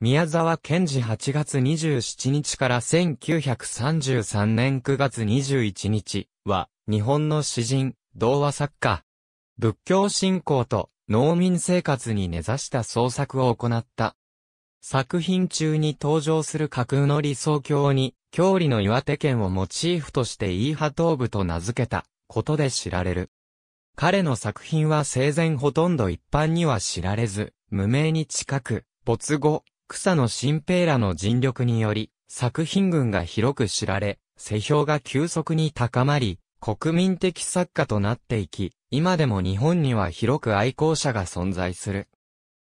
宮沢賢治8月27日から1933年9月21日は、日本の詩人、童話作家。仏教信仰と農民生活に根ざした創作を行った。作品中に登場する架空の理想郷に、郷里の岩手県をモチーフとしてイーハ東部と名付けたことで知られる。彼の作品は生前ほとんど一般には知られず、無名に近く、没後、草野新平らの尽力により、作品群が広く知られ、世評が急速に高まり、国民的作家となっていき、今でも日本には広く愛好者が存在する。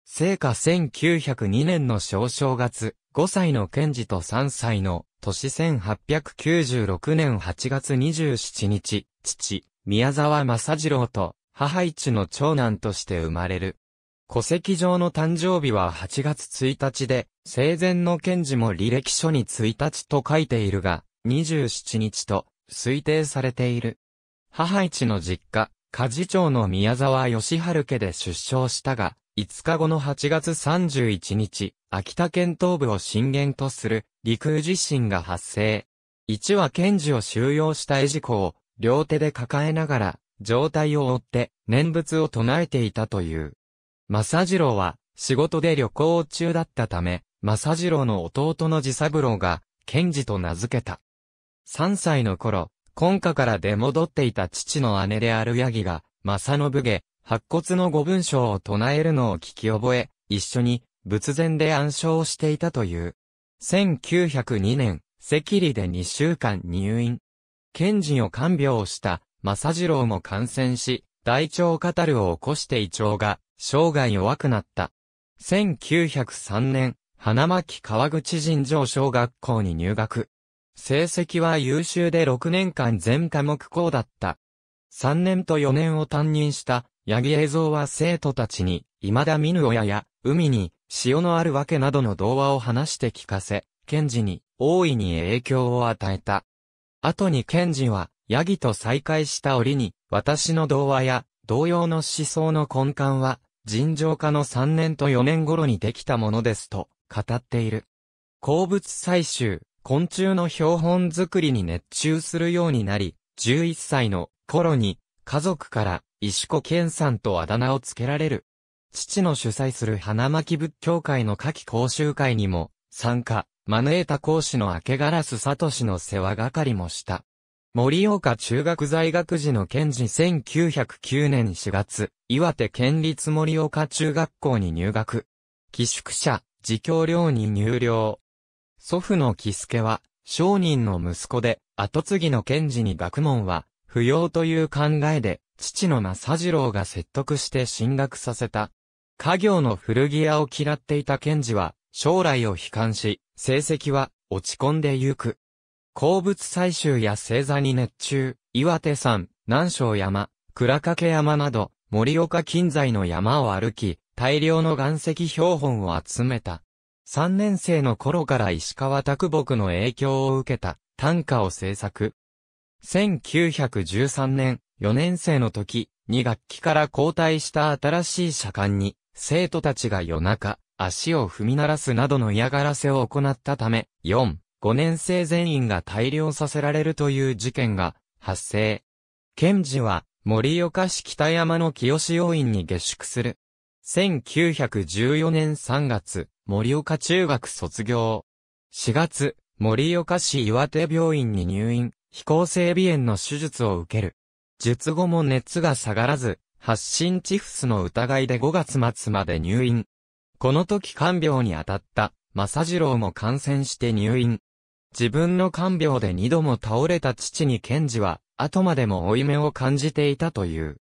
聖火1902年の小正月、5歳の賢治と3歳の、年1896年8月27日、父、宮沢正次郎と、母一の長男として生まれる。戸籍上の誕生日は8月1日で、生前の検事も履歴書に1日と書いているが、27日と推定されている。母一の実家、家事長の宮沢義春家で出生したが、5日後の8月31日、秋田県東部を震源とする陸羽地震が発生。一は検事を収容した絵事故を両手で抱えながら、状態を追って念仏を唱えていたという。正次郎は、仕事で旅行中だったため、正次郎の弟の次三郎が、賢治と名付けた。3歳の頃、今家から出戻っていた父の姉であるヤギが、正信家、白骨の五文章を唱えるのを聞き覚え、一緒に、仏前で暗唱していたという。1902年、赤痢で2週間入院。賢治を看病した、正次郎も感染し、大腸カタルを起こして胃腸が生涯弱くなった。1903年、花巻川口尋常小学校に入学。成績は優秀で6年間全科目校だった。3年と4年を担任した八木栄蔵は生徒たちに、未だ見ぬ親や、海に、潮のあるわけなどの童話を話して聞かせ、賢治に、大いに影響を与えた。後に賢治は、ヤギと再会した折に、私の童話や、同様の思想の根幹は、尋常化の3年と4年頃にできたものですと語っている。鉱物採集、昆虫の標本作りに熱中するようになり、11歳の頃に家族から石子健さんとあだ名をつけられる。父の主催する花巻仏教会の夏季講習会にも参加、招いた講師の明けガラスサトシの世話係もした。森岡中学在学時の賢治1909年4月、岩手県立森岡中学校に入学。寄宿舎、自教寮に入寮。祖父の喜助は、商人の息子で、後継ぎの賢治に学問は、不要という考えで、父の正次郎が説得して進学させた。家業の古着屋を嫌っていた賢治は、将来を悲観し、成績は落ち込んでゆく。鉱物採集や星座に熱中、岩手山、南昌山、倉掛山など、森岡近在の山を歩き、大量の岩石標本を集めた。3年生の頃から石川拓木の影響を受けた短歌を制作。1913年、4年生の時、2学期から交代した新しい社官に、生徒たちが夜中、足を踏み鳴らすなどの嫌がらせを行ったため、4、5年生全員が大量させられるという事件が発生。検事は、森岡市北山の清潮院に下宿する。1914年3月、森岡中学卒業。4月、森岡市岩手病院に入院、非行性鼻炎の手術を受ける。術後も熱が下がらず、発疹チフスの疑いで5月末まで入院。この時看病に当たった、正次郎も感染して入院。自分の看病で二度も倒れた父に賢治は、後までも負い目を感じていたという。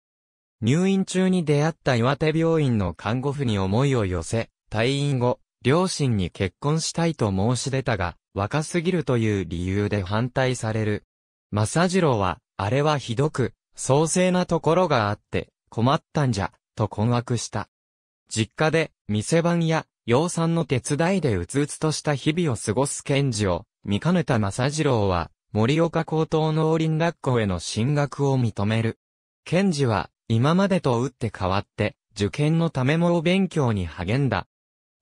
入院中に出会った岩手病院の看護婦に思いを寄せ、退院後、両親に結婚したいと申し出たが、若すぎるという理由で反対される。正次郎は、あれはひどく、創生なところがあって、困ったんじゃ、と困惑した。実家で、店番や、養蚕の手伝いでうつうつとした日々を過ごす賢治を、見かねた正次郎は、森岡高等農林学校への進学を認める。賢治は、今までと打って変わって、受験のためも勉強に励んだ。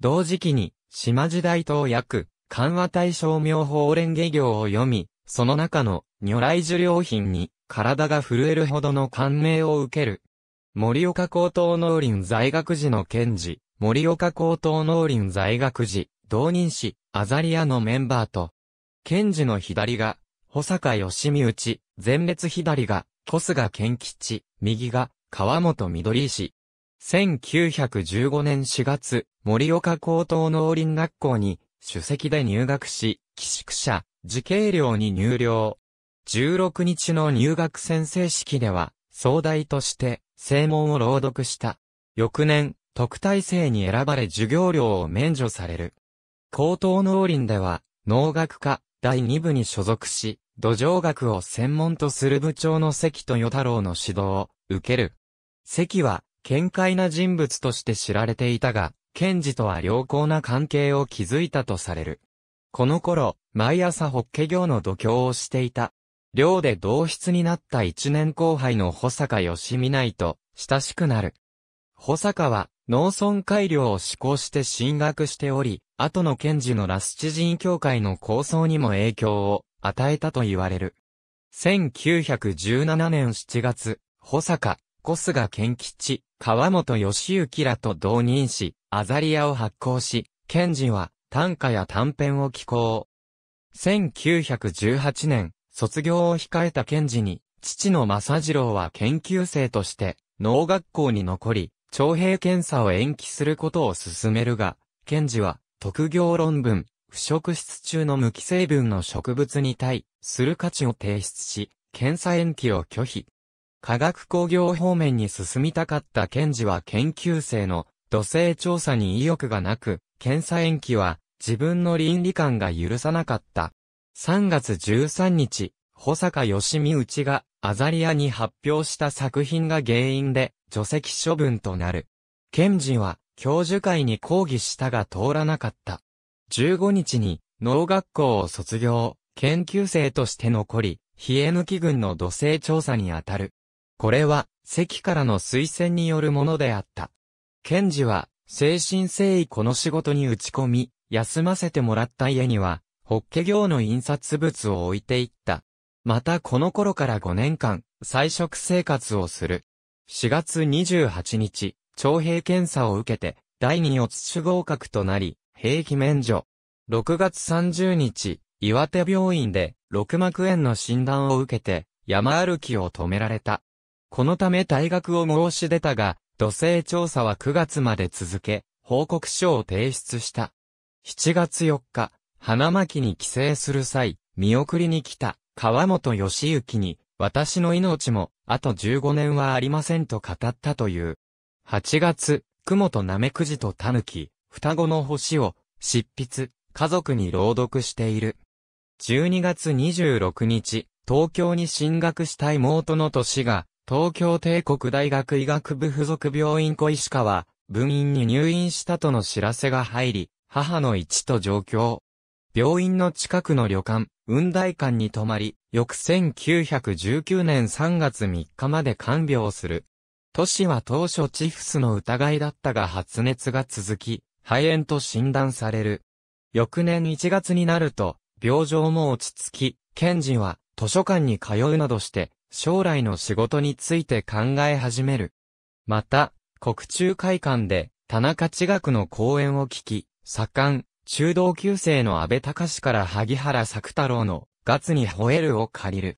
同時期に、島時代東訳、緩和対象妙法連下行を読み、その中の、如来受領品に、体が震えるほどの感銘を受ける。森岡高等農林在学時の賢治、森岡高等農林在学時、同人誌、アザリアのメンバーと、賢治の左が、保坂義美内、前列左が、小菅賢吉、右が、川本緑石。1915年4月、森岡高等農林学校に、主席で入学し、寄宿舎、受刑寮に入寮。16日の入学先生式では、総代として、正門を朗読した。翌年、特待生に選ばれ授業料を免除される。高等農林では、農学科、第2部に所属し、土壌学を専門とする部長の関豊太郎の指導を受ける。関は、見解な人物として知られていたが、賢治とは良好な関係を築いたとされる。この頃、毎朝ホッケ業の度胸をしていた。寮で同室になった一年後輩の保坂義美内と親しくなる。保坂は農村改良を施行して進学しており、後の賢治のラスチ人協教会の構想にも影響を与えたと言われる。1917年7月、保坂、小菅賢吉、川本義行らと同任し、アザリアを発行し、賢治は短歌や短編を寄稿。1918年、卒業を控えた賢治に、父の正次郎は研究生として、農学校に残り、徴兵検査を延期することを勧めるが、賢治は、特業論文、腐食室中の無機成分の植物に対する価値を提出し、検査延期を拒否。科学工業方面に進みたかった検事は研究生の土星調査に意欲がなく、検査延期は自分の倫理観が許さなかった。3月13日、保坂義美内がアザリアに発表した作品が原因で除籍処分となる。検事は教授会に抗議したが通らなかった。15日に農学校を卒業、研究生として残り、冷え抜き軍の土星調査にあたる。これは、関からの推薦によるものであった。賢治は、精神誠意この仕事に打ち込み、休ませてもらった家には、ホッケ業の印刷物を置いていった。またこの頃から5年間、菜食生活をする。4月28日、徴兵検査を受けて、第二四つ種合格となり、兵気免除。6月30日、岩手病院で、六膜炎の診断を受けて、山歩きを止められた。このため退学を申し出たが、土星調査は9月まで続け、報告書を提出した。7月4日、花巻に帰省する際、見送りに来た、川本義行に、私の命も、あと15年はありませんと語ったという。8月、雲とナメクジと狸、双子の星を、執筆、家族に朗読している。12月26日、東京に進学した妹の年が、東京帝国大学医学部附属病院小石川、分院に入院したとの知らせが入り、母の位置と状況。病院の近くの旅館、雲大館に泊まり、翌1919年3月3日まで看病する。都市は当初チフスの疑いだったが発熱が続き、肺炎と診断される。翌年1月になると、病状も落ち着き、ケンジは図書館に通うなどして、将来の仕事について考え始める。また、国中会館で、田中地学の講演を聞き、左官、中道級生の安倍隆から萩原作太郎の、ガツに吠えるを借りる。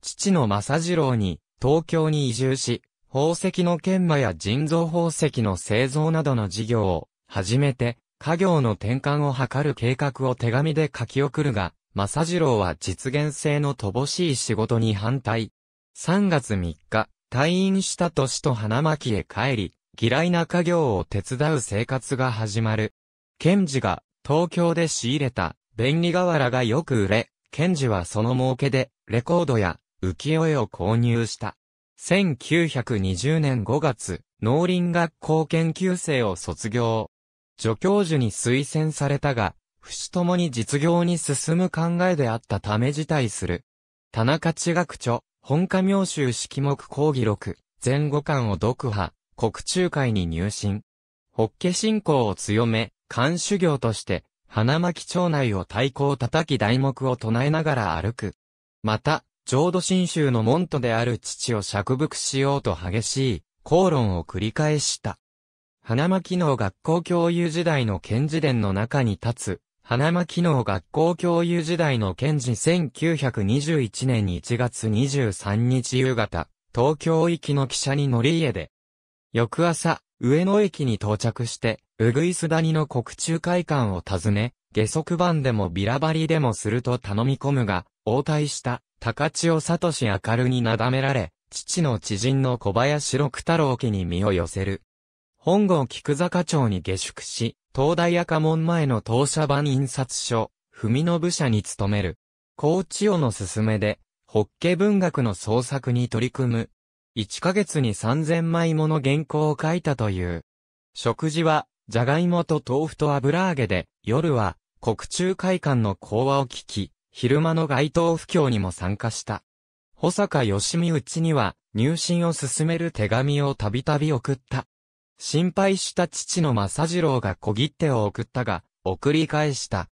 父の正次郎に、東京に移住し、宝石の研磨や人造宝石の製造などの事業を始めて、家業の転換を図る計画を手紙で書き送るが、正次郎は実現性の乏しい仕事に反対。3月3日、退院した年と花巻へ帰り、嫌いな家業を手伝う生活が始まる。賢治が東京で仕入れた便利瓦がよく売れ、賢治はその儲けでレコードや浮世絵を購入した。1920年5月、農林学校研究生を卒業。助教授に推薦されたが、不死ともに実業に進む考えであったため辞退する。田中地学著、本科名集式目講義録、前後巻を読破、国中会に入信。ッケ信仰を強め、漢修行として、花巻町内を太鼓を叩き題目を唱えながら歩く。また、浄土真宗の門徒である父を釈伏しようと激しい口論を繰り返した。花巻の学校教諭時代の賢治伝の中に立つ、花巻の学校教諭時代の賢治1921年1月23日夕方、東京行きの汽車に乗り家で、翌朝、上野駅に到着して、うぐいす谷の国中会館を訪ね、下足番でもビラ張りでもすると頼み込むが、応対した。高千代聡明るになだめられ、父の知人の小林六太郎家に身を寄せる。本郷菊坂町に下宿し、東大赤門前の当社版印刷所、文部社に勤める。高千代の勧めで、ホッケ文学の創作に取り組む。1ヶ月に3000枚もの原稿を書いたという。食事は、じゃがいもと豆腐と油揚げで、夜は、国中会館の講話を聞き、昼間の街頭布教にも参加した。保坂義美ちには、入信を進める手紙をたびたび送った。心配した父の正次郎が小切手を送ったが、送り返した。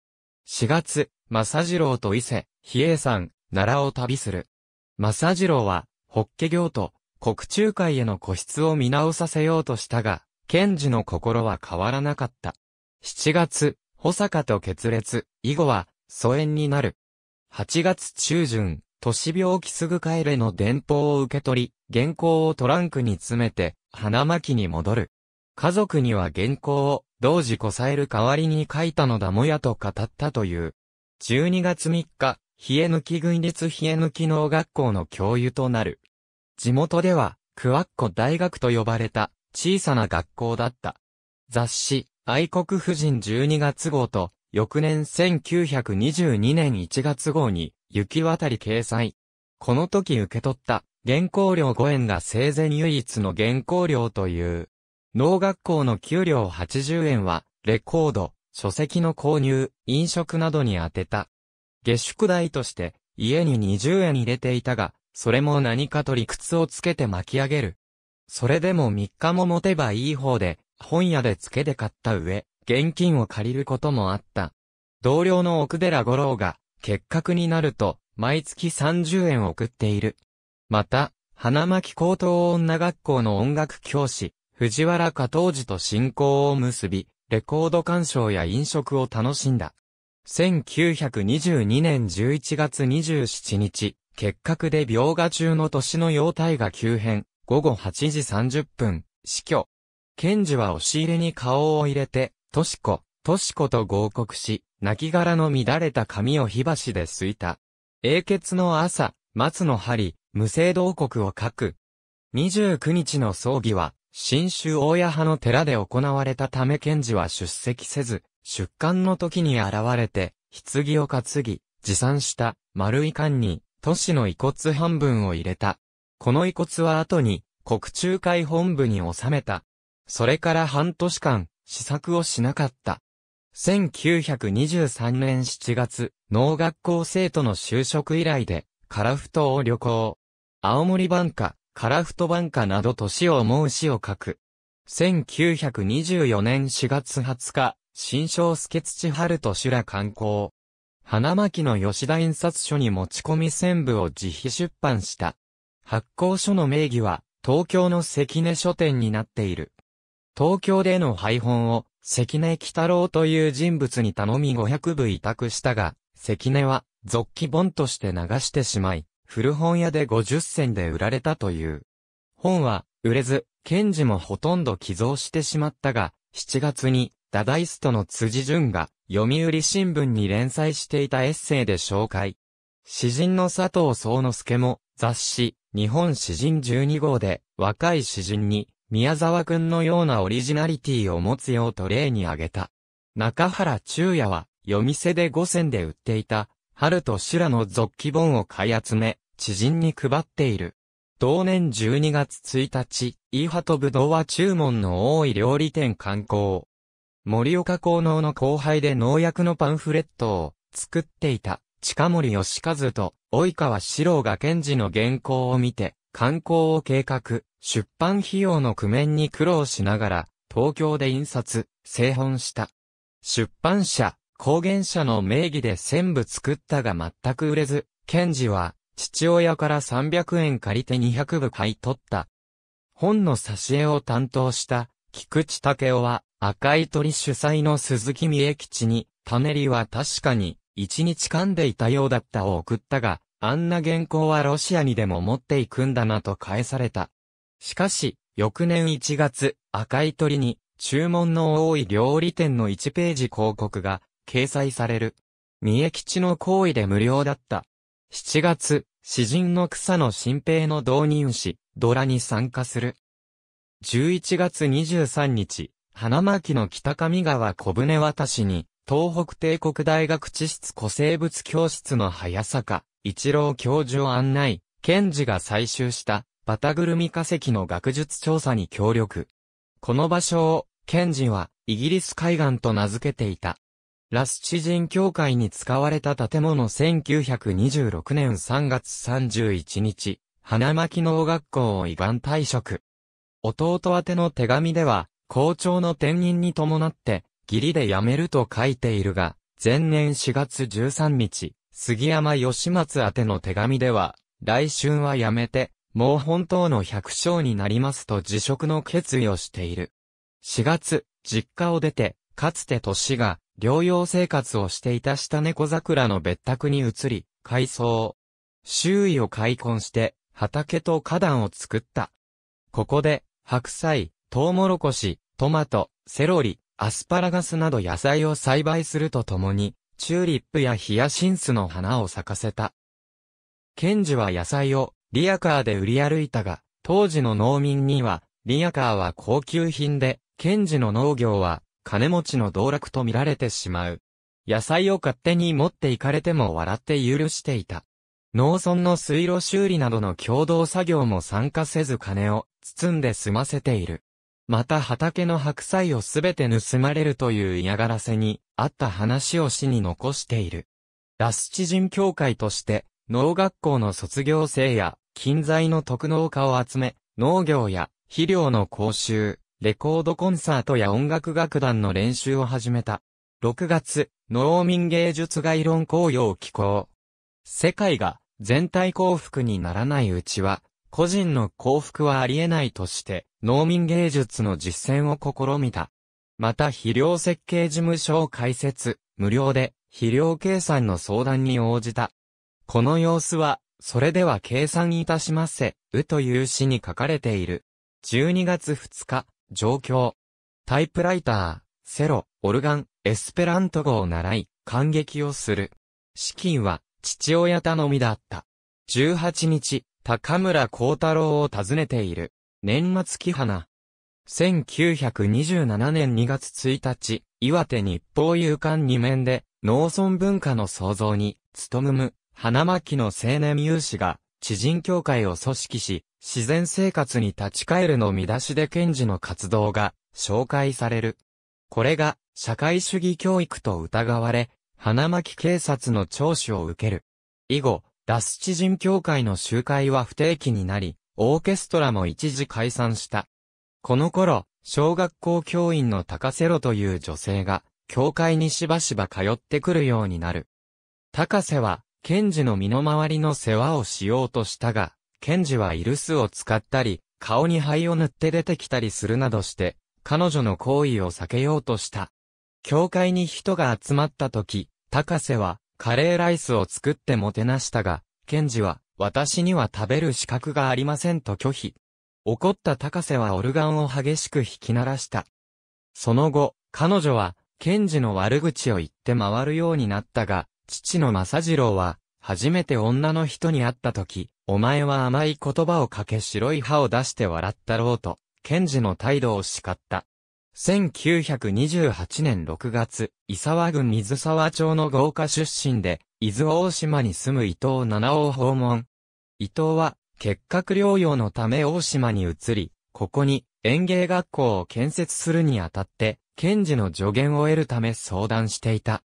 4月、正次郎と伊勢、比叡山、奈良を旅する。正次郎は、法華行と国中会への個室を見直させようとしたが、賢治の心は変わらなかった。7月、保坂と決裂、以後は、疎遠になる。8月中旬、都市病気すぐ帰れの電報を受け取り、原稿をトランクに詰めて、花巻に戻る。家族には原稿を、同時こさえる代わりに書いたのだもやと語ったという。12月3日、冷え抜き軍立冷え抜き農学校の教諭となる。地元では、クワッコ大学と呼ばれた、小さな学校だった。雑誌、愛国婦人12月号と、翌年1922年1月号に、雪渡り掲載。この時受け取った、原稿料5円が生前唯一の原稿料という。農学校の給料80円は、レコード、書籍の購入、飲食などに充てた。下宿代として、家に20円入れていたが、それも何かと理屈をつけて巻き上げる。それでも3日も持てばいい方で、本屋で付けで買った上、現金を借りることもあった。同僚の奥寺五郎が、結核になると、毎月30円送っている。また、花巻高等女学校の音楽教師、藤原加藤寺と親交を結び、レコード鑑賞や飲食を楽しんだ。1922年11月27日、結核で病画中の年の容体が急変、午後8時30分、死去。賢治は押し入れに顔を入れて、トシコ、トシコと合国し、亡骸の乱れた髪を火箸で吸いた。英傑の朝、松の針、無声同国を書く。29日の葬儀は、新州大谷派の寺で行われたため検事は出席せず、出棺の時に現れて、棺を担ぎ、持参した丸い缶に、都市の遺骨半分を入れた。この遺骨は後に、国中会本部に収めた。それから半年間、試作をしなかった。1923年7月、農学校生徒の就職以来で、カラフトを旅行。青森番ラフト番下など年を思う詩を書く。1924年4月20日、新章助土春と修羅観光。花巻の吉田印刷所に持ち込み専部を自費出版した。発行書の名義は、東京の関根書店になっている。東京での配本を、関根喜太郎という人物に頼み500部委託したが、関根は、続記本として流してしまい、古本屋で50銭で売られたという。本は、売れず、賢治もほとんど寄贈してしまったが、7月に、ダダイストの辻淳が、読売新聞に連載していたエッセイで紹介。詩人の佐藤宗之助も、雑誌、日本詩人12号で、若い詩人に、宮沢くんのようなオリジナリティを持つようと例に挙げた。中原中也は、夜店で五銭で売っていた、春と修羅の続記本を買い集め、知人に配っている。同年12月1日、イーハとブドウは注文の多い料理店観光。森岡高能の後輩で農薬のパンフレットを作っていた近森義和と及川四郎が賢治の原稿を見て観光を計画、出版費用の工面に苦労しながら、東京で印刷、製本した。出版社、公言者の名義で全部作ったが全く売れず、ケンジは、父親から300円借りて200部買い取った。本の挿絵を担当した、菊池武夫は、赤い鳥主催の鈴木美恵吉に、パネリは確かに、一日噛んでいたようだったを送ったが、あんな原稿はロシアにでも持っていくんだなと返された。しかし、翌年1月、赤い鳥に、注文の多い料理店の1ページ広告が、掲載される。三重吉の行為で無料だった。7月、詩人の草の新兵の導入し、ドラに参加する。11月23日、花巻の北上川小舟渡しに、東北帝国大学地質古生物教室の早坂、一郎教授を案内、賢治が採集したバタグルミ化石の学術調査に協力。この場所を、ケンジは、イギリス海岸と名付けていた。ラスチ人教会に使われた建物1926年3月31日、花巻農学校を依願退職。弟宛ての手紙では、校長の転任に伴って、義理で辞めると書いているが、前年4月13日、杉山義松宛ての手紙では、来春は辞めて、もう本当の百姓になりますと辞職の決意をしている。4月、実家を出て、かつて年が、療養生活をしていた下猫桜の別宅に移り、改装。周囲を開墾して、畑と花壇を作った。ここで、白菜、トウモロコシ、トマト、セロリ、アスパラガスなど野菜を栽培するとともに、チューリップやヒヤシンスの花を咲かせた。ケンジは野菜をリアカーで売り歩いたが、当時の農民には、リアカーは高級品で、ケンジの農業は、金持ちの道楽と見られてしまう。野菜を勝手に持っていかれても笑って許していた。農村の水路修理などの共同作業も参加せず金を包んで済ませている。また畑の白菜をすべて盗まれるという嫌がらせにあった話を死に残している。ラス知人協会として農学校の卒業生や近在の特農家を集め、農業や肥料の講習、レコードコンサートや音楽楽団の練習を始めた。6月、農民芸術概論公用を寄稿。世界が全体幸福にならないうちは、個人の幸福はありえないとして、農民芸術の実践を試みた。また肥料設計事務所を開設、無料で肥料計算の相談に応じた。この様子はそれでは計算いたしませ、うという詩に書かれている。12月2日、状況。タイプライター、セロ、オルガン、エスペラント語を習い、感激をする。資金は、父親頼みだった。18日、高村光太郎を訪ねている。年末期花。1927年2月1日、岩手日報夕刊2面で、農村文化の創造に、努む。花巻の青年有志が、知人協会を組織し、自然生活に立ち返るの見出しで賢治の活動が紹介される。これが社会主義教育と疑われ、花巻警察の聴取を受ける。以後、ラス知人協会の集会は不定期になり、オーケストラも一時解散した。この頃、小学校教員の高瀬ロという女性が、教会にしばしば通ってくるようになる。高瀬は、ンジの身の回りの世話をしようとしたが、ンジはイルスを使ったり、顔に灰を塗って出てきたりするなどして、彼女の行為を避けようとした。教会に人が集まった時、高瀬はカレーライスを作ってもてなしたが、ンジは私には食べる資格がありませんと拒否。怒った高瀬はオルガンを激しく引き鳴らした。その後、彼女は、ンジの悪口を言って回るようになったが、父の正次郎は、初めて女の人に会った時、お前は甘い言葉をかけ白い歯を出して笑ったろうと、賢治の態度を叱った。1928年6月、伊沢郡水沢町の豪華出身で、伊豆大島に住む伊藤七尾を訪問。伊藤は、結核療養のため大島に移り、ここに園芸学校を建設するにあたって、賢治の助言を得るため相談していた。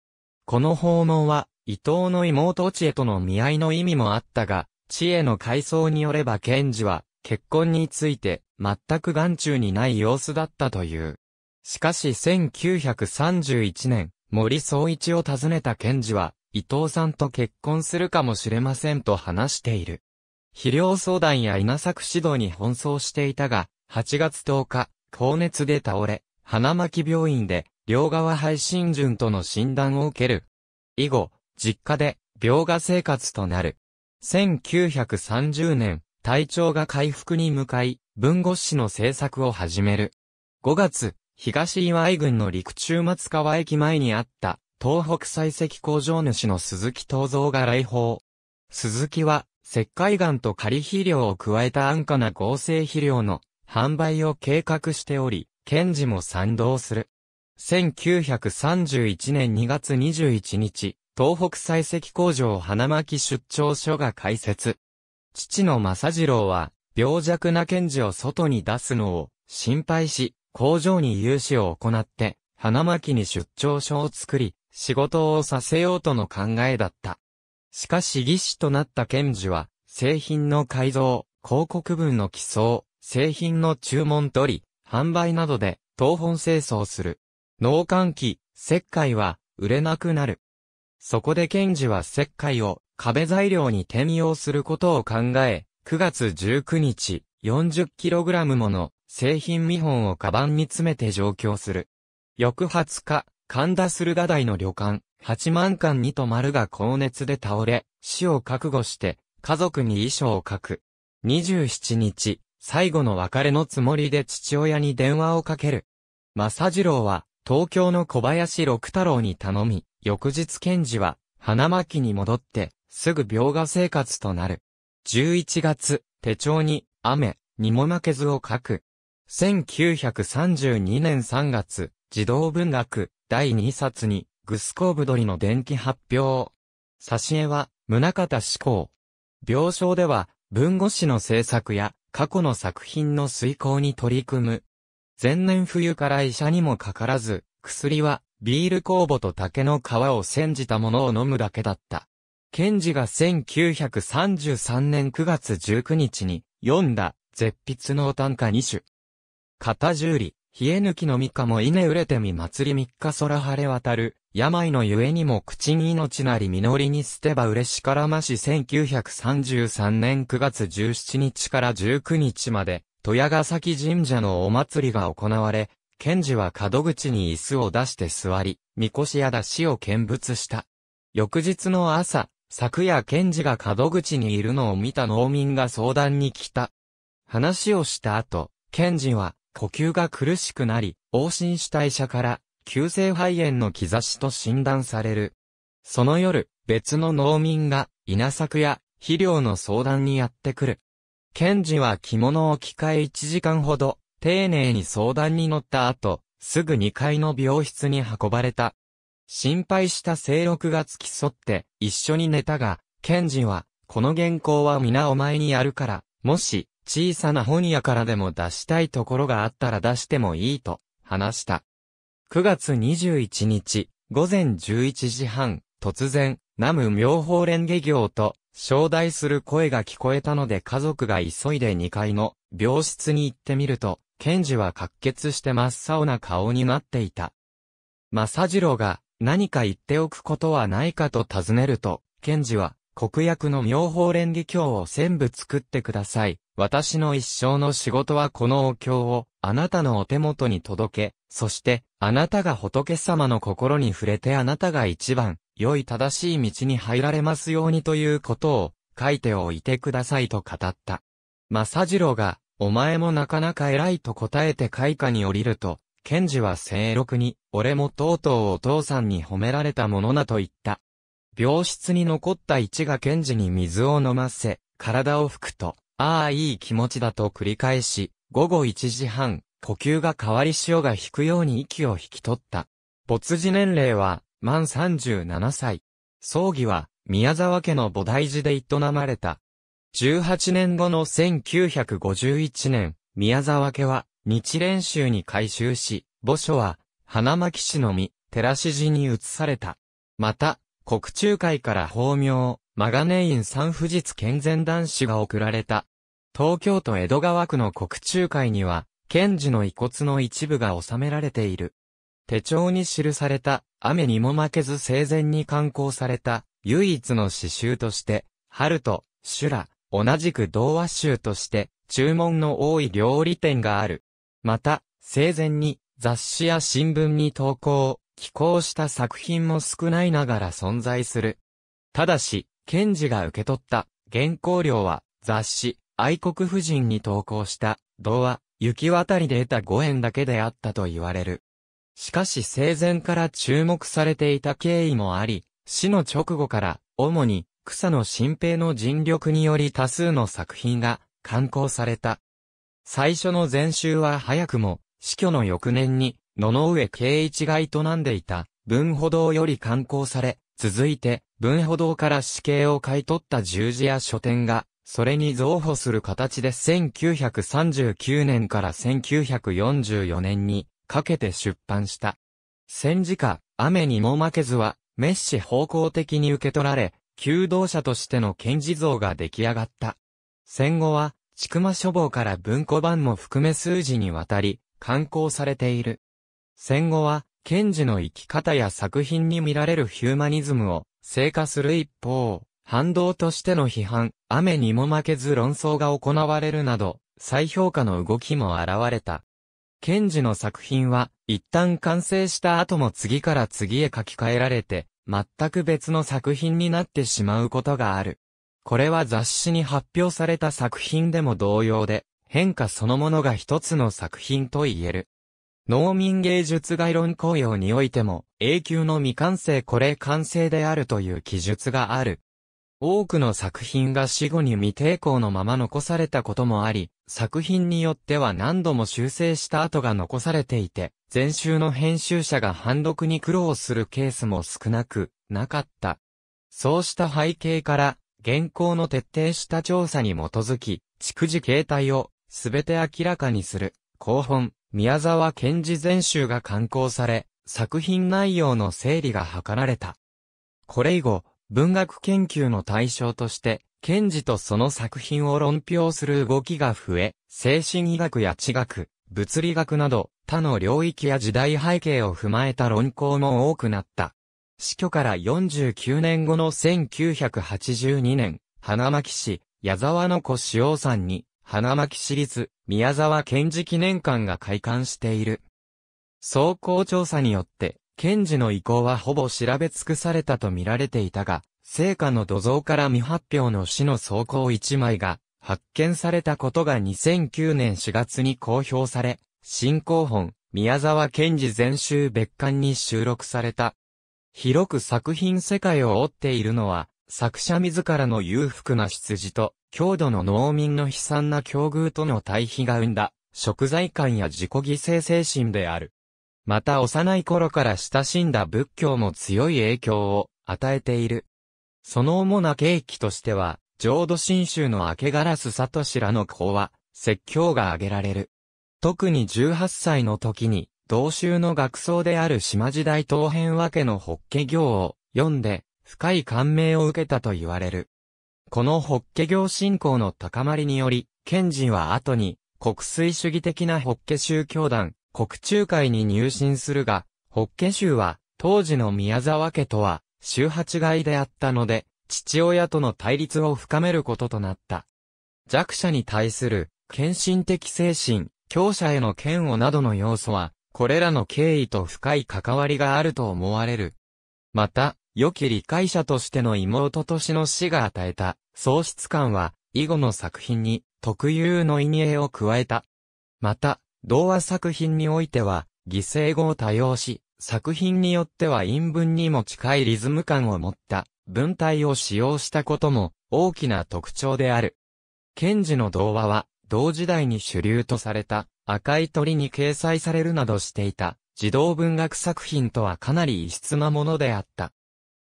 この訪問は、伊藤の妹知恵との見合いの意味もあったが、知恵の回想によれば賢治は、結婚について、全く眼中にない様子だったという。しかし1931年、森総一を訪ねた賢治は、伊藤さんと結婚するかもしれませんと話している。肥料相談や稲作指導に奔走していたが、8月10日、高熱で倒れ、花巻病院で病画は配信順との診断を受ける。以後、実家で、病画生活となる。1930年、体調が回復に向かい、文護士の制作を始める。5月、東岩井郡の陸中松川駅前にあった、東北採石工場主の鈴木東蔵が来訪。鈴木は、石灰岩と仮肥料を加えた安価な合成肥料の販売を計画しており、検事も賛同する。1931年2月21日、東北採石工場花巻出張所が開設。父の正次郎は、病弱な賢治を外に出すのを心配し、工場に融資を行って、花巻に出張所を作り、仕事をさせようとの考えだった。しかし技師となった賢治は、製品の改造、広告文の寄贈、製品の注文取り、販売などで、東本清掃する。脳幹器、石灰は売れなくなる。そこで賢治は石灰を壁材料に転用することを考え、9月19日、40kg もの製品見本をカバンに詰めて上京する。翌20日、神田駿河台の旅館、八万館に泊まるが高熱で倒れ、死を覚悟して、家族に遺書を書く。27日、最後の別れのつもりで父親に電話をかける。正次郎は、東京の小林六太郎に頼み、翌日賢治は、花巻に戻って、すぐ描画生活となる。11月、手帳に、雨、にも負けずを書く。1932年3月、児童文学、第2冊に、グスコーブドリの伝記発表。挿絵は、宗方志向。病床では、文語誌の制作や、過去の作品の遂行に取り組む、前年冬から医者にもかからず、薬はビール酵母と竹の皮を煎じたものを飲むだけだった。ケンジが1933年9月19日に読んだ絶筆の短歌2首。片十里、冷え抜きのみかも稲売れてみ祭り三日空晴れ渡る、病のゆえにも口に命なり実りに捨てば嬉しからまし1933年9月17日から19日まで、戸谷ヶ崎神社のお祭りが行われ、賢治は門口に椅子を出して座り、みこしや出しを見物した。翌日の朝、昨夜賢治が門口にいるのを見た農民が相談に来た。話をした後、賢治は呼吸が苦しくなり、往診した医者から急性肺炎の兆しと診断される。その夜、別の農民が稲作や肥料の相談にやってくる。賢治は着物を着替え1時間ほど、丁寧に相談に乗った後、すぐ2階の病室に運ばれた。心配した清六が付き添って一緒に寝たが、賢治は、この原稿は皆お前にやるから、もし、小さな本屋からでも出したいところがあったら出してもいいと、話した。9月21日、午前11時半、突然、南無妙法蓮華経と、招待する声が聞こえたので家族が急いで2階の病室に行ってみると、ケンジは滑血して真っ青な顔になっていた。正次郎が何か言っておくことはないかと尋ねると、ケンジは、国薬の妙法蓮華経を全部作ってください。私の一生の仕事はこのお経をあなたのお手元に届け、そしてあなたが仏様の心に触れてあなたが一番良い正しい道に入られますようにということを書いておいてくださいと語った。サ次郎が、お前もなかなか偉いと答えて開花に降りると、賢治は清六に、俺もとうとうお父さんに褒められたものだと言った。病室に残った一が賢治に水を飲ませ、体を拭くと、ああいい気持ちだと繰り返し、午後1時半、呼吸が変わり潮が引くように息を引き取った。没時年齢は、満37歳。葬儀は、宮沢家の菩提寺で営まれた。18年後の1951年、宮沢家は、日蓮宗に改修し、墓所は、花巻市のみ、寺市寺に移された。また、国中会から法名、マガネイン産富実健全男子が贈られた。東京都江戸川区の国中会には、賢治の遺骨の一部が収められている。手帳に記された、雨にも負けず生前に刊行された、唯一の詩集として、春と、修羅、同じく童話集として、注文の多い料理店がある。また、生前に、雑誌や新聞に投稿、寄稿した作品も少ないながら存在する。ただし、ンジが受け取った原稿料は雑誌愛国婦人に投稿した童話雪渡りで得た5円だけであったと言われる。しかし生前から注目されていた経緯もあり、死の直後から主に草野新平の尽力により多数の作品が刊行された。最初の前週は早くも死去の翌年に野上圭一が営んでいた文歩道より刊行され、続いて、文歩道から死刑を買い取った十字や書店が、それに増補する形で1939年から1944年にかけて出版した。戦時下、雨にも負けずは、メッシ方向的に受け取られ、求道者としての検事像が出来上がった。戦後は、千曲書房から文庫版も含め数字にわたり、刊行されている。戦後は、ンジの生き方や作品に見られるヒューマニズムを成果する一方、反動としての批判、雨にも負けず論争が行われるなど、再評価の動きも現れた。ンジの作品は、一旦完成した後も次から次へ書き換えられて、全く別の作品になってしまうことがある。これは雑誌に発表された作品でも同様で、変化そのものが一つの作品と言える。農民芸術概論公用においても、永久の未完成これ完成であるという記述がある。多くの作品が死後に未抵抗のまま残されたこともあり、作品によっては何度も修正した跡が残されていて、前週の編集者が判読に苦労するケースも少なく、なかった。そうした背景から、現行の徹底した調査に基づき、逐次形態を、すべて明らかにする、広本、宮沢賢治全集が刊行され、作品内容の整理が図られた。これ以後、文学研究の対象として、賢治とその作品を論評する動きが増え、精神医学や地学、物理学など、他の領域や時代背景を踏まえた論考も多くなった。死去から49年後の1982年、花巻市、矢沢の子塩さんに、花巻市立宮沢賢治記念館が開館している。走行調査によって、賢治の意向はほぼ調べ尽くされたと見られていたが、聖火の土蔵から未発表の死の走行1枚が発見されたことが2009年4月に公表され、新興本、宮沢賢治全集別館に収録された。広く作品世界を追っているのは、作者自らの裕福な羊と、郷土の農民の悲惨な境遇との対比が生んだ、食材感や自己犠牲精神である。また幼い頃から親しんだ仏教も強い影響を与えている。その主な契機としては、浄土真宗の明けガラス里らの講話、説教が挙げられる。特に18歳の時に、同州の学僧である島時代東編和家の法華経を読んで、深い感銘を受けたと言われる。このホッケ行信仰の高まりにより、賢人は後に、国粋主義的なホッケ宗教団、国中会に入信するが、ホッケ宗は、当時の宮沢家とは、宗八街であったので、父親との対立を深めることとなった。弱者に対する、献身的精神、強者への嫌悪などの要素は、これらの経緯と深い関わりがあると思われる。また、良き理解者としての妹としの死が与えた喪失感は、以後の作品に特有の意味いを加えた。また、童話作品においては、犠牲語を多用し、作品によっては陰文にも近いリズム感を持った文体を使用したことも大きな特徴である。ケンジの童話は、同時代に主流とされた赤い鳥に掲載されるなどしていた児童文学作品とはかなり異質なものであった。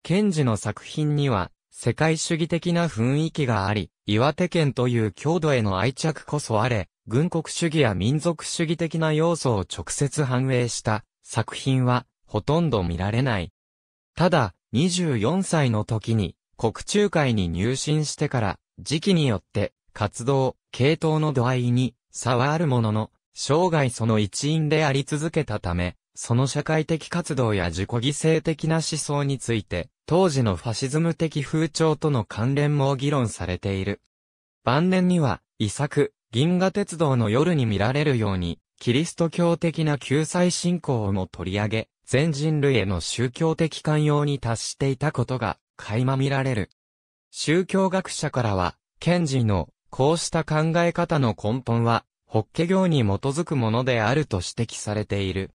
ケンジの作品には、世界主義的な雰囲気があり、岩手県という郷土への愛着こそあれ、軍国主義や民族主義的な要素を直接反映した作品はほとんど見られない。ただ、24歳の時に国中会に入信してから時期によって活動、系統の度合いに差はあるものの、生涯その一員であり続けたため、その社会的活動や自己犠牲的な思想について、当時のファシズム的風潮との関連も議論されている。晩年には、遺作、銀河鉄道の夜に見られるように、キリスト教的な救済信仰をも取り上げ、全人類への宗教的寛容に達していたことが、垣間見られる。宗教学者からは、賢治の、こうした考え方の根本は、法華経に基づくものであると指摘されている。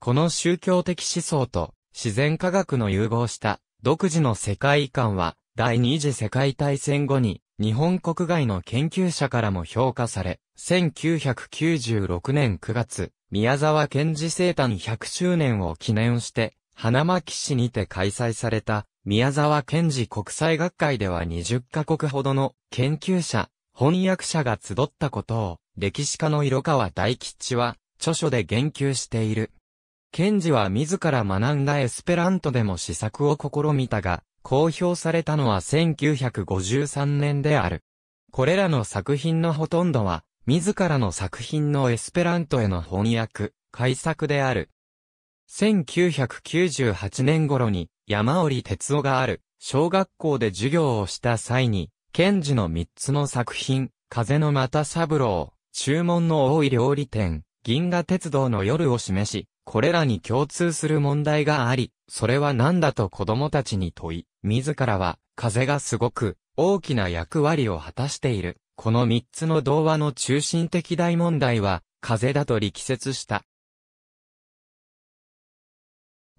この宗教的思想と自然科学の融合した独自の世界遺憾は、第二次世界大戦後に日本国外の研究者からも評価され、1996年9月、宮沢賢治生誕100周年を記念して、花巻市にて開催された、宮沢賢治国際学会では20カ国ほどの研究者、翻訳者が集ったことを、歴史家の色川大吉は、著書で言及している。ケンジは自ら学んだエスペラントでも試作を試みたが、公表されたのは1953年である。これらの作品のほとんどは、自らの作品のエスペラントへの翻訳、改作である。1998年頃に、山織哲夫がある、小学校で授業をした際に、ケンジの3つの作品、風の又三郎、注文の多い料理店、銀河鉄道の夜を示し、これらに共通する問題があり、それは何だと子供たちに問い、自らは、風がすごく、大きな役割を果たしている。この三つの童話の中心的大問題は、風だと力説した。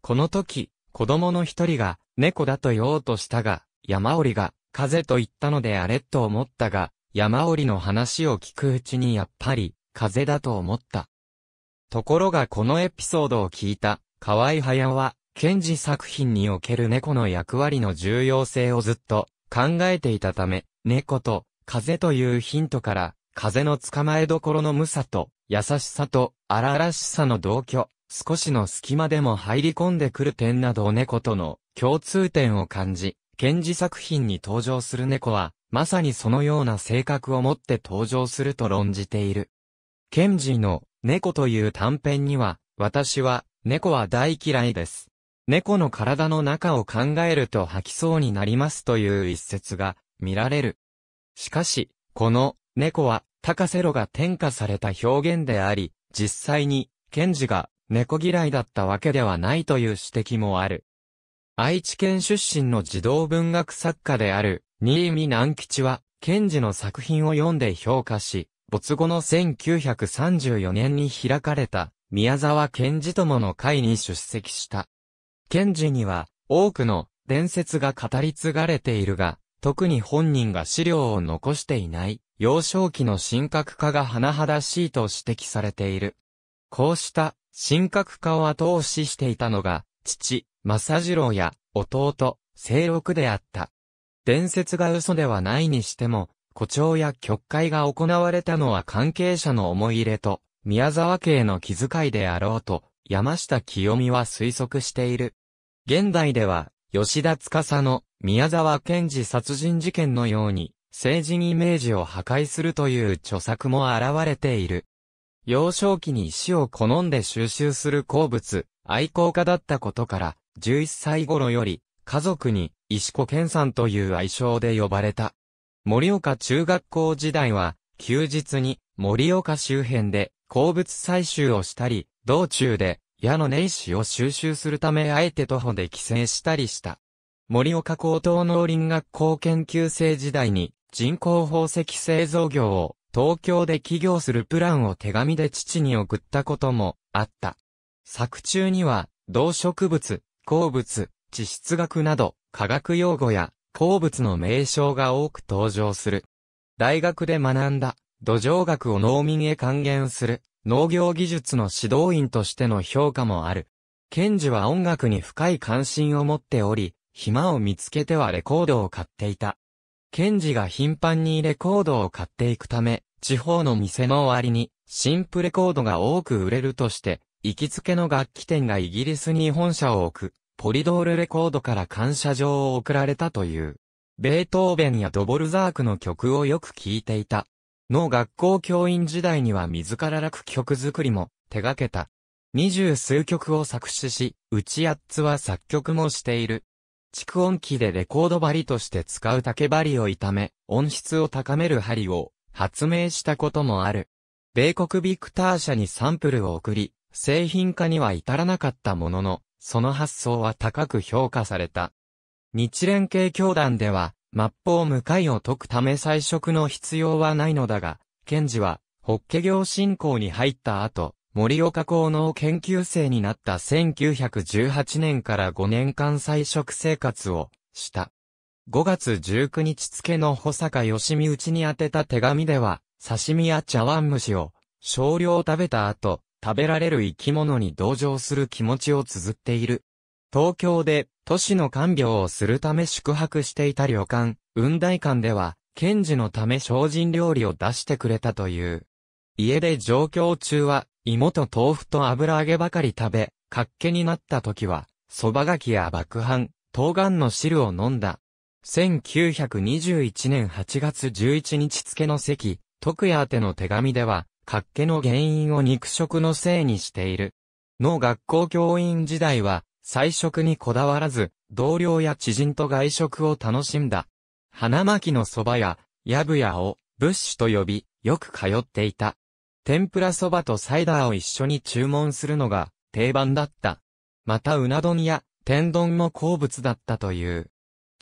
この時、子供の一人が、猫だと言おうとしたが、山折が、風と言ったのであれと思ったが、山折の話を聞くうちにやっぱり、風だと思った。ところがこのエピソードを聞いた、河合隼は、ケンジ作品における猫の役割の重要性をずっと考えていたため、猫と風というヒントから、風の捕まえどころの無さと、優しさと荒々しさの同居、少しの隙間でも入り込んでくる点など猫との共通点を感じ、ケンジ作品に登場する猫は、まさにそのような性格を持って登場すると論じている。ケンジの猫という短編には、私は、猫は大嫌いです。猫の体の中を考えると吐きそうになりますという一節が見られる。しかし、この猫は高瀬路が転化された表現であり、実際に、賢治が猫嫌いだったわけではないという指摘もある。愛知県出身の児童文学作家である新見南吉は、賢治の作品を読んで評価し、没後の1934年に開かれた、宮沢賢治友の会に出席した。賢治には、多くの伝説が語り継がれているが、特に本人が資料を残していない、幼少期の神格化が甚だしいと指摘されている。こうした神格化を後押ししていたのが、父、正次郎や弟、清六であった。伝説が嘘ではないにしても、誇張や曲解が行われたのは関係者の思い入れと、宮沢家への気遣いであろうと、山下清美は推測している。現代では、吉田司の宮沢賢治殺人事件のように、治にイメージを破壊するという著作も現れている。幼少期に死を好んで収集する鉱物、愛好家だったことから、11歳頃より、家族に、石子健さんという愛称で呼ばれた。盛岡中学校時代は、休日に盛岡周辺で鉱物採集をしたり、道中で矢の根石を収集するためあえて徒歩で帰省したりした。盛岡高等農林学校研究生時代に人工宝石製造業を東京で起業するプランを手紙で父に送ったこともあった。作中には動植物、鉱物、地質学など科学用語や鉱物の名称が多く登場する。大学で学んだ土壌学を農民へ還元する農業技術の指導員としての評価もある。ケンジは音楽に深い関心を持っており、暇を見つけてはレコードを買っていた。ケンジが頻繁にレコードを買っていくため、地方の店の割に、新婦レコードが多く売れるとして、行きつけの楽器店がイギリスに本社を置く。ポリドールレコードから感謝状を贈られたという。ベートーベンやドボルザークの曲をよく聴いていた。の学校教員時代には自ら楽曲作りも手掛けた。二十数曲を作詞し、うち八つは作曲もしている。蓄音機でレコード針として使う竹針を痛め、音質を高める針を発明したこともある。米国ビクター社にサンプルを送り、製品化には至らなかったものの、その発想は高く評価された。日蓮系教団では、末法向かいを解くため彩色の必要はないのだが、賢治は、法華行信仰に入った後、森岡高の研究生になった1918年から5年間彩色生活をした。5月19日付の保坂義美内に宛てた手紙では、刺身や茶碗蒸しを少量食べた後、食べられる生き物に同情する気持ちを綴っている。東京で都市の看病をするため宿泊していた旅館、雲大館では、賢治のため精進料理を出してくれたという。家で上京中は、芋と豆腐と油揚げばかり食べ、活気になった時は、蕎麦がきや爆飯、冬瓜の汁を飲んだ。1921年8月11日付の席、徳屋宛の手紙では、活気の原因を肉食のせいにしている。の学校教員時代は、菜食にこだわらず、同僚や知人と外食を楽しんだ。花巻の蕎麦や、やぶやを、ブッシュと呼び、よく通っていた。天ぷら蕎麦とサイダーを一緒に注文するのが、定番だった。また、うな丼や、天丼も好物だったという。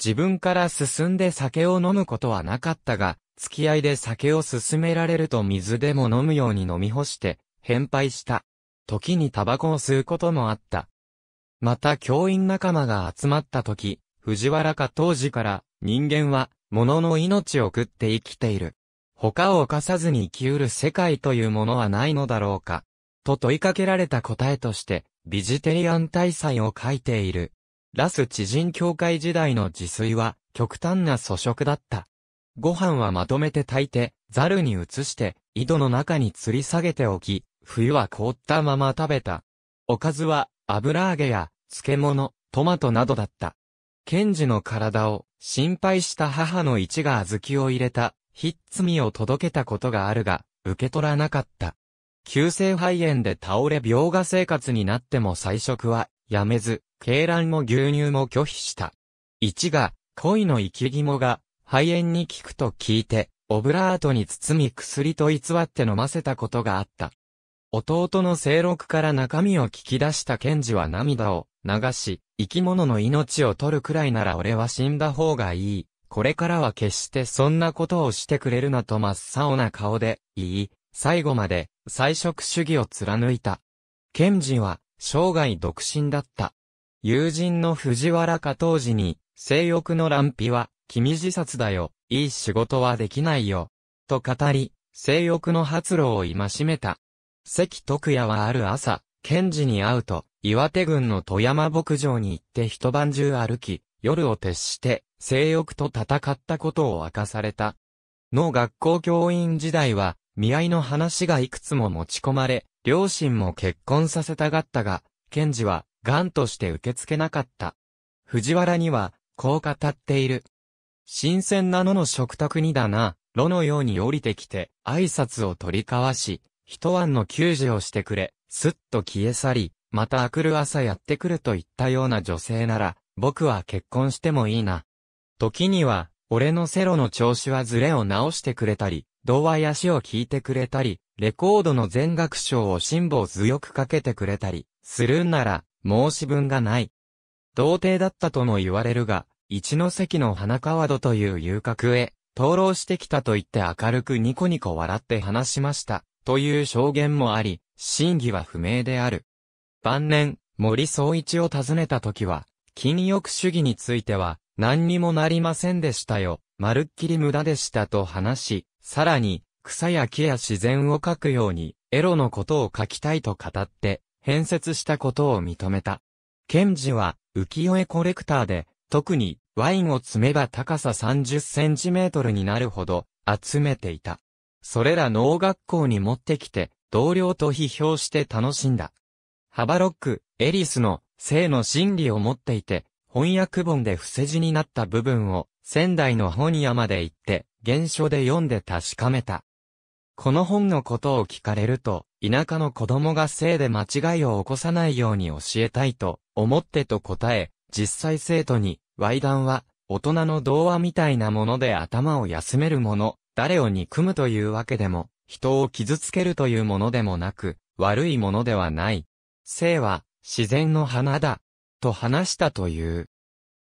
自分から進んで酒を飲むことはなかったが、付き合いで酒を勧められると水でも飲むように飲み干して、返杯した。時にタバコを吸うこともあった。また教員仲間が集まった時、藤原か当時から人間は物の命を食って生きている。他を犯さずに生きうる世界というものはないのだろうか。と問いかけられた答えとして、ビジテリアン大祭を書いている。ラス知人協会時代の自炊は、極端な素食だった。ご飯はまとめて炊いて、ザルに移して、井戸の中に吊り下げておき、冬は凍ったまま食べた。おかずは、油揚げや、漬物、トマトなどだった。ケンジの体を、心配した母の一が小豆を入れた、ひっつみを届けたことがあるが、受け取らなかった。急性肺炎で倒れ病画生活になっても菜食は、やめず、鶏卵も牛乳も拒否した。一が、恋の生き肝が、肺炎に効くと聞いて、オブラートに包み薬と偽って飲ませたことがあった。弟の清六から中身を聞き出した賢治は涙を流し、生き物の命を取るくらいなら俺は死んだ方がいい。これからは決してそんなことをしてくれるなと真っ青な顔で、言い、最後まで、菜食主義を貫いた。賢治は、生涯独身だった。友人の藤原加当時に、性欲の乱費は、君自殺だよ、いい仕事はできないよ。と語り、性欲の発露を戒めた。関徳也はある朝、賢治に会うと、岩手郡の富山牧場に行って一晩中歩き、夜を徹して、性欲と戦ったことを明かされた。の学校教員時代は、見合いの話がいくつも持ち込まれ、両親も結婚させたがったが、賢治は、癌として受け付けなかった。藤原には、こう語っている。新鮮なのの食卓にだな、炉のように降りてきて、挨拶を取り交わし、一晩の給仕をしてくれ、すっと消え去り、また明くる朝やってくるといったような女性なら、僕は結婚してもいいな。時には、俺のセロの調子はズレを直してくれたり、童話や詩を聞いてくれたり、レコードの全楽章を辛抱強くかけてくれたり、するんなら、申し分がない。童貞だったとも言われるが、一ノ関の花川戸という遊郭へ、灯籠してきたと言って明るくニコニコ笑って話しました、という証言もあり、真偽は不明である。晩年、森総一を訪ねた時は、禁欲主義については、何にもなりませんでしたよ、まるっきり無駄でしたと話し、さらに、草や木や自然を描くように、エロのことを描きたいと語って、変節したことを認めた。ケンジは、浮世絵コレクターで、特にワインを積めば高さ30センチメートルになるほど集めていた。それら農学校に持ってきて、同僚と批評して楽しんだ。ハバロック、エリスの性の真理を持っていて、翻訳本で伏せ字になった部分を仙台の本屋まで行って、原書で読んで確かめた。この本のことを聞かれると、田舎の子供が性で間違いを起こさないように教えたいと思ってと答え、実際生徒に猥談は、大人の童話みたいなもので頭を休めるもの、誰を憎むというわけでも、人を傷つけるというものでもなく、悪いものではない。生は、自然の花だ。と話したという。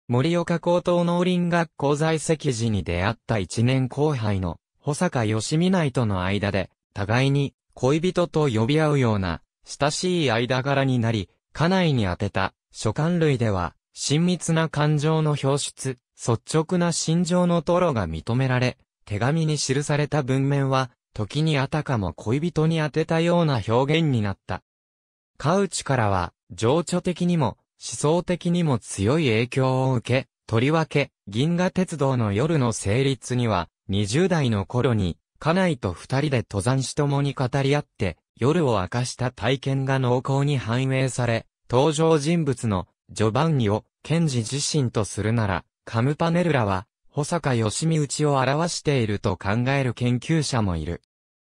森岡高等農林学校在籍時に出会った一年後輩の、保坂義美内との間で、互いに、恋人と呼び合うような、親しい間柄になり、家内に宛てた、書簡類では、親密な感情の表出、率直な心情の吐露が認められ、手紙に記された文面は、時にあたかも恋人に当てたような表現になった。カウチからは、情緒的にも、思想的にも強い影響を受け、とりわけ、銀河鉄道の夜の成立には、20代の頃に、家内と二人で登山し共に語り合って、夜を明かした体験が濃厚に反映され、登場人物のジョバンニを、賢治自身とするなら、カムパネルラは、保坂義美内を表していると考える研究者もいる。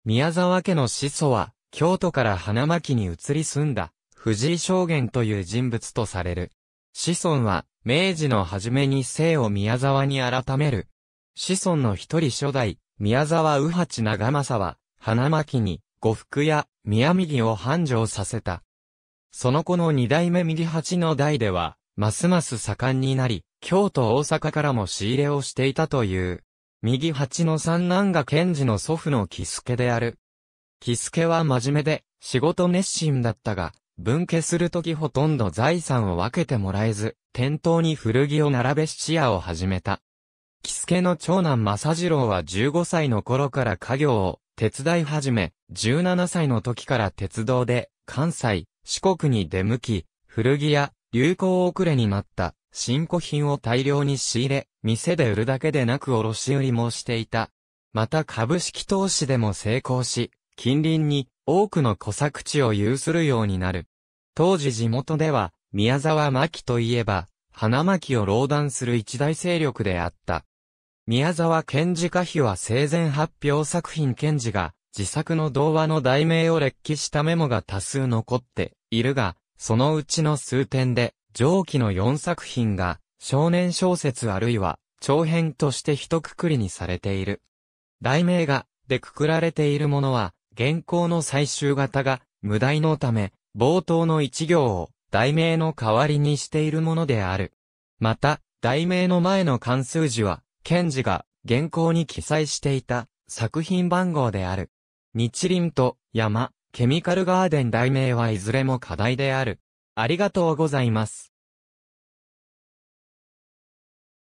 宮沢家の始祖は、京都から花巻に移り住んだ、藤井証言という人物とされる。子孫は、明治の初めに姓を宮沢に改める。子孫の一人初代、宮沢右八長政は、花巻に、呉服や、宮右を繁盛させた。その後の二代目右八の代では、ますます盛んになり、京都大阪からも仕入れをしていたという。右八の三男が賢治の祖父の木助である。木助は真面目で、仕事熱心だったが、分家するときほとんど財産を分けてもらえず、店頭に古着を並べ質屋を始めた。木助の長男正次郎は15歳の頃から家業を手伝い始め、17歳の時から鉄道で関西、四国に出向き、古着や流行遅れになった新古品を大量に仕入れ、店で売るだけでなく卸売りもしていた。また株式投資でも成功し、近隣に多くの小作地を有するようになる。当時地元では、宮沢牧といえば、花巻を労談する一大勢力であった。宮沢賢治可否は生前発表作品賢治が、自作の童話の題名を列記したメモが多数残っているが、そのうちの数点で、上記の4作品が、少年小説あるいは、長編として一括りにされている。題名が、でくくられているものは、原稿の最終型が、無題のため、冒頭の一行を、題名の代わりにしているものである。また、題名の前の関数字は、検事が、原稿に記載していた、作品番号である。日輪と山、ケミカルガーデン題名はいずれも課題である。ありがとうございます。